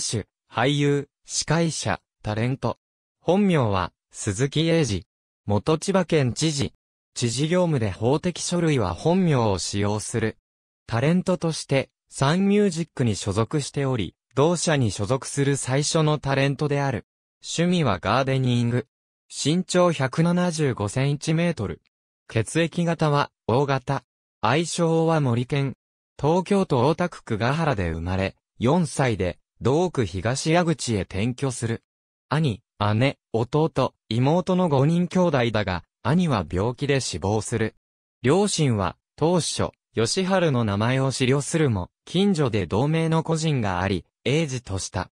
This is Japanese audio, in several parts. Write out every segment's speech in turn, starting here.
手、俳優、司会者、タレント。本名は、鈴木英二。元千葉県知事。知事業務で法的書類は本名を使用する。タレントとして、サンミュージックに所属しており、同社に所属する最初のタレントである。趣味はガーデニング。身長175センチメートル。血液型は、O 型。愛称は森県。東京都大田区久ヶ原で生まれ、4歳で、同区東矢口へ転居する。兄、姉、弟、妹の5人兄弟だが、兄は病気で死亡する。両親は、当初、吉春の名前を資料するも、近所で同盟の個人があり、英治とした。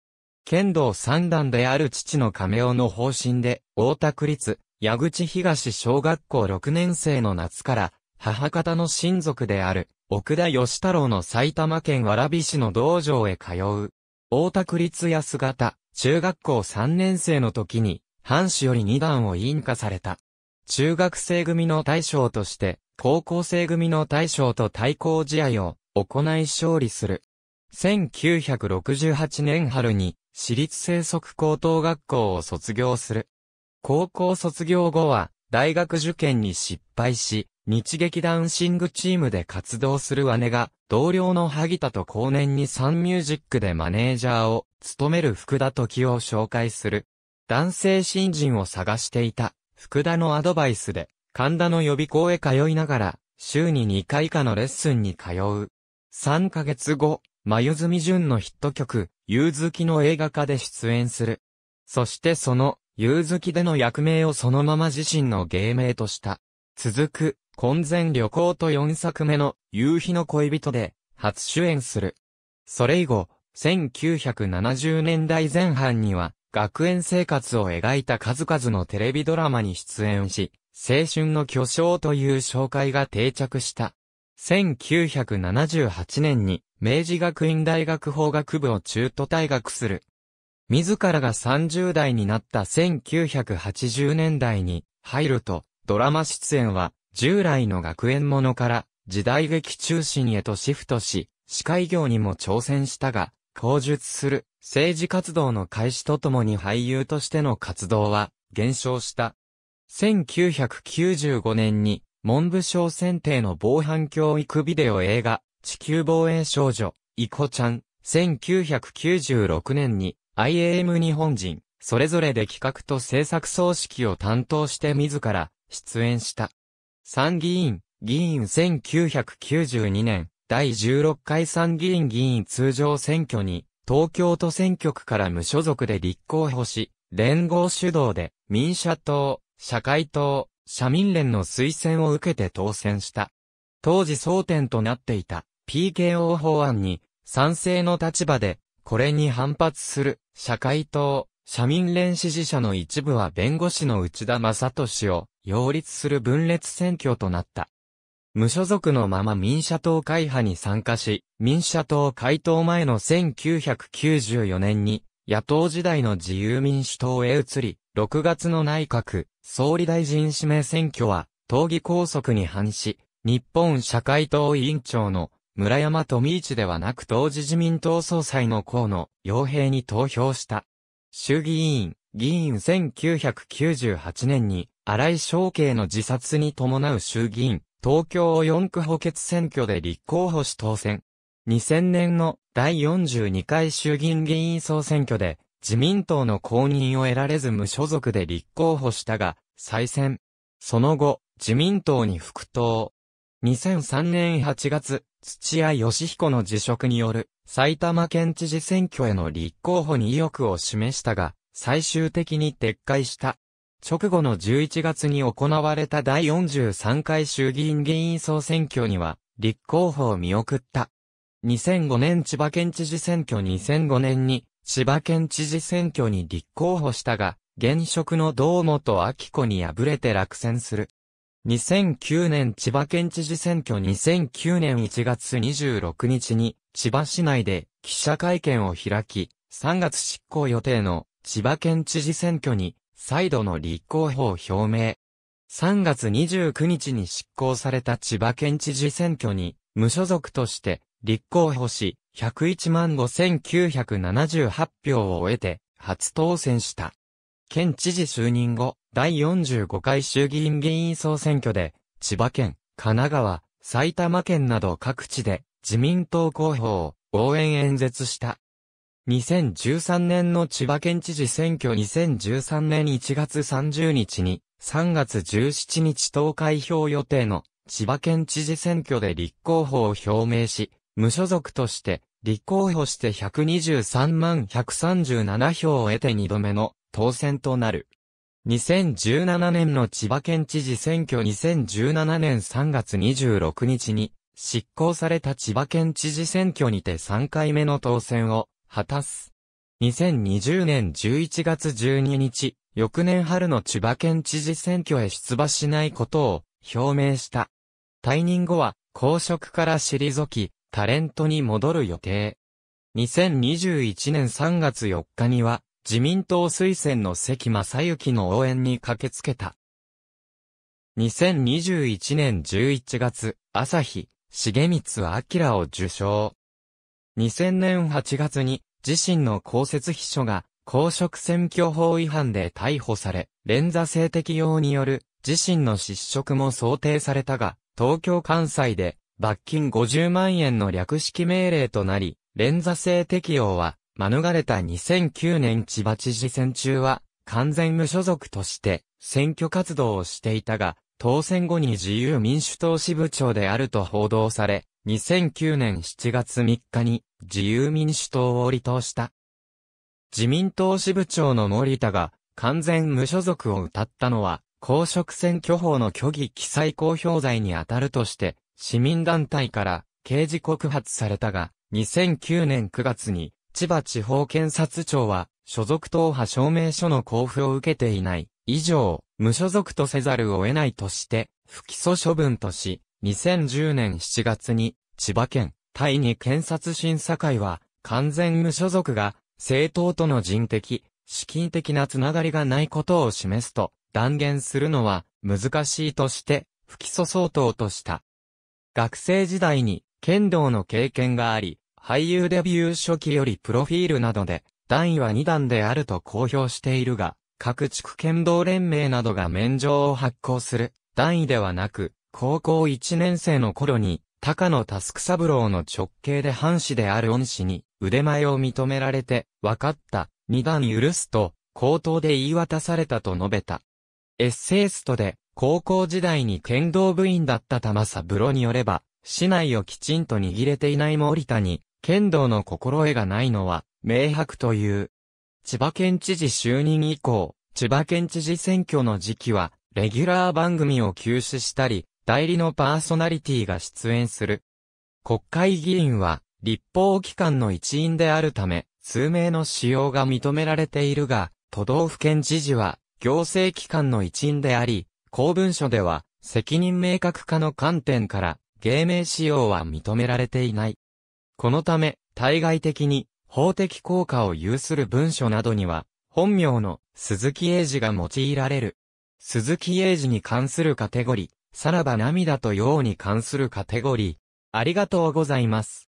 剣道三段である父の亀尾の方針で、大田区立、矢口東小学校6年生の夏から、母方の親族である、奥田義太郎の埼玉県蕨市の道場へ通う。大田区立安型、中学校3年生の時に、藩士より2段を委員化された。中学生組の大将として、高校生組の大将と対抗試合を行い勝利する。1968年春に、私立生息高等学校を卒業する。高校卒業後は、大学受験に失敗し、日劇ダンシングチームで活動する姉が、同僚の萩田と後年にサンミュージックでマネージャーを務める福田時を紹介する。男性新人を探していた、福田のアドバイスで、神田の予備校へ通いながら、週に2回以下のレッスンに通う。3ヶ月後、眉住淳のヒット曲、夕月の映画化で出演する。そしてその、夕月での役名をそのまま自身の芸名とした。続く、婚前旅行と4作目の夕日の恋人で初主演する。それ以後、1970年代前半には学園生活を描いた数々のテレビドラマに出演し、青春の巨匠という紹介が定着した。1978年に明治学院大学法学部を中途退学する。自らが30代になった1980年代に入るとドラマ出演は従来の学園ものから時代劇中心へとシフトし、司会業にも挑戦したが、口述する政治活動の開始とともに俳優としての活動は減少した。1995年に文部省選定の防犯教育ビデオ映画、地球防衛少女、イコちゃん、1996年に IAM 日本人、それぞれで企画と制作総指揮を担当して自ら出演した。参議院、議員1992年、第16回参議院議員通常選挙に、東京都選挙区から無所属で立候補し、連合主導で、民社党、社会党、社民連の推薦を受けて当選した。当時争点となっていた PKO 法案に賛成の立場で、これに反発する社会党、社民連支持者の一部は弁護士の内田正俊を擁立する分裂選挙となった。無所属のまま民社党会派に参加し、民社党会。党前の1994年に、野党時代の自由民主党へ移り、6月の内閣、総理大臣指名選挙は、党議拘束に反し、日本社会党委員長の村山富一ではなく当時自民党総裁の河野洋平に投票した。衆議院、議員1998年に荒井翔慶の自殺に伴う衆議院、東京4区補欠選挙で立候補し当選。2000年の第42回衆議院議員総選挙で、自民党の公認を得られず無所属で立候補したが、再選。その後、自民党に復党。2003年8月、土屋義彦の辞職による埼玉県知事選挙への立候補に意欲を示したが、最終的に撤回した。直後の11月に行われた第43回衆議院議員総選挙には、立候補を見送った。2005年千葉県知事選挙2005年に、千葉県知事選挙に立候補したが、現職の堂本明子に敗れて落選する。2009年千葉県知事選挙2009年1月26日に千葉市内で記者会見を開き、3月執行予定の千葉県知事選挙に再度の立候補を表明。3月29日に執行された千葉県知事選挙に、無所属として立候補し、101万5978票を得て、初当選した。県知事就任後、第45回衆議院議員総選挙で、千葉県、神奈川、埼玉県など各地で、自民党候補を応援演説した。2013年の千葉県知事選挙2013年1月30日に3月17日投開票予定の千葉県知事選挙で立候補を表明し、無所属として立候補して123万137票を得て2度目の当選となる。2017年の千葉県知事選挙2017年3月26日に執行された千葉県知事選挙にて3回目の当選を果たす。2020年11月12日、翌年春の千葉県知事選挙へ出馬しないことを表明した。退任後は公職から退き、タレントに戻る予定。2021年3月4日には自民党推薦の関正幸の応援に駆けつけた。2021年11月、朝日、重光明を受賞。2000年8月に自身の公設秘書が公職選挙法違反で逮捕され、連座性適用による自身の失職も想定されたが、東京関西で罰金50万円の略式命令となり、連座性適用は免れた2009年千葉知事選中は完全無所属として選挙活動をしていたが、当選後に自由民主党支部長であると報道され、2009年7月3日に自由民主党を離党した。自民党支部長の森田が完全無所属を謳ったのは、公職選挙法の虚偽記載公表罪に当たるとして、市民団体から刑事告発されたが、2009年9月に千葉地方検察庁は所属党派証明書の交付を受けていない以上、無所属とせざるを得ないとして、不起訴処分とし、2010年7月に千葉県対に検察審査会は、完全無所属が、政党との人的、資金的なつながりがないことを示すと、断言するのは、難しいとして、不起訴相当とした。学生時代に、剣道の経験があり、俳優デビュー初期よりプロフィールなどで、段位は2段であると公表しているが、各地区剣道連盟などが免状を発行する、段位ではなく、高校1年生の頃に、高野タスク三郎の直系で藩士である恩師に腕前を認められて、分かった、二段許すと、口頭で言い渡されたと述べた。エッセイストで、高校時代に剣道部員だった玉三郎によれば、市内をきちんと握れていない森田に、剣道の心得がないのは、明白という。千葉県知事就任以降、千葉県知事選挙の時期は、レギュラー番組を休止したり、代理のパーソナリティが出演する。国会議員は、立法機関の一員であるため、数名の使用が認められているが、都道府県知事は、行政機関の一員であり、公文書では、責任明確化の観点から、芸名使用は認められていない。このため、対外的に、法的効果を有する文書などには、本名の鈴木英二が用いられる。鈴木英二に関するカテゴリ、さらば涙と用に関するカテゴリー。ありがとうございます。